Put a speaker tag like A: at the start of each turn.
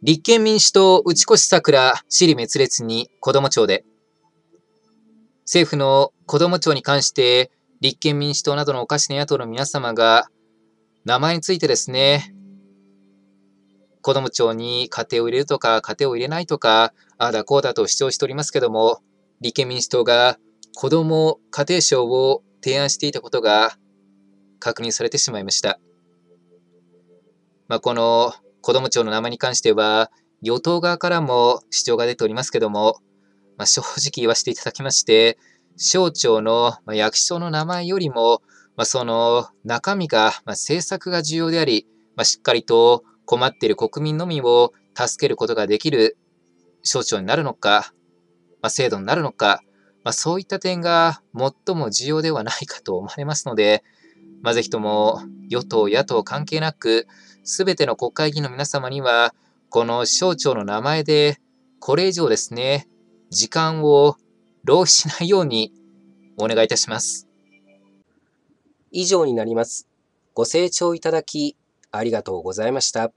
A: 立憲民主党打越さくら私利滅裂に子ども庁で政府の子ども庁に関して立憲民主党などのおかしな野党の皆様が名前についてですね子ども庁に家庭を入れるとか家庭を入れないとかああだこうだと主張しておりますけども立憲民主党が子ども家庭省を提案していたことが確認されてしまいました。まあ、この子ども庁の名前に関しては、与党側からも主張が出ておりますけども、まあ、正直言わせていただきまして、省庁の、まあ、役所の名前よりも、まあ、その中身が、まあ、政策が重要であり、まあ、しっかりと困っている国民のみを助けることができる省庁になるのか、まあ、制度になるのか、まあ、そういった点が最も重要ではないかと思われますので、まあ、ぜひとも与党、野党関係なく、すべての国会議員の皆様には、この省庁の名前で、これ以上ですね、時間を浪費しないようにお願いいたします。
B: 以上になります。ご清聴いただき、ありがとうございました。